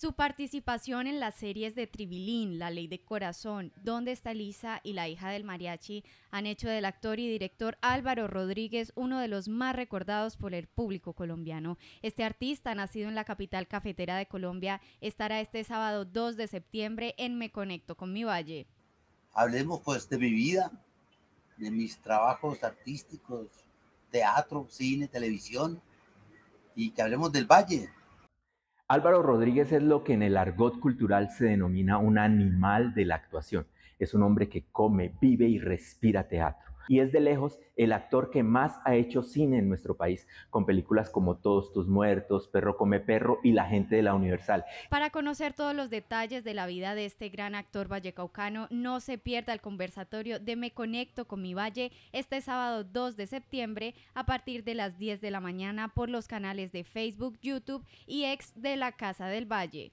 Su participación en las series de Tribilín, La Ley de Corazón, Dónde está Lisa y La hija del mariachi han hecho del actor y director Álvaro Rodríguez uno de los más recordados por el público colombiano. Este artista, nacido en la capital cafetera de Colombia, estará este sábado 2 de septiembre en Me Conecto con mi Valle. Hablemos pues de mi vida, de mis trabajos artísticos, teatro, cine, televisión y que hablemos del Valle, Álvaro Rodríguez es lo que en el argot cultural se denomina un animal de la actuación. Es un hombre que come, vive y respira teatro y es de lejos el actor que más ha hecho cine en nuestro país, con películas como Todos tus muertos, Perro come perro y La gente de la Universal. Para conocer todos los detalles de la vida de este gran actor vallecaucano, no se pierda el conversatorio de Me Conecto con mi Valle este sábado 2 de septiembre a partir de las 10 de la mañana por los canales de Facebook, YouTube y ex de la Casa del Valle.